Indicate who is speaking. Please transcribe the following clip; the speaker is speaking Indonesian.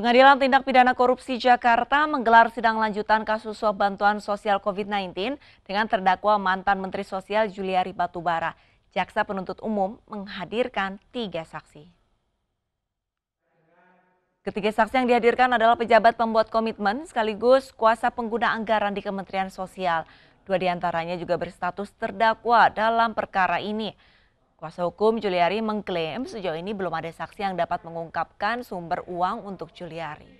Speaker 1: Pengadilan Tindak Pidana Korupsi Jakarta menggelar sidang lanjutan kasus suap bantuan sosial COVID-19 dengan terdakwa mantan Menteri Sosial Juliari Batubara. Jaksa penuntut umum menghadirkan tiga saksi. Ketiga saksi yang dihadirkan adalah pejabat pembuat komitmen sekaligus kuasa pengguna anggaran di Kementerian Sosial. Dua diantaranya juga berstatus terdakwa dalam perkara ini. Kuasa hukum Juliari mengklaim sejauh ini belum ada saksi yang dapat mengungkapkan sumber uang untuk Juliari.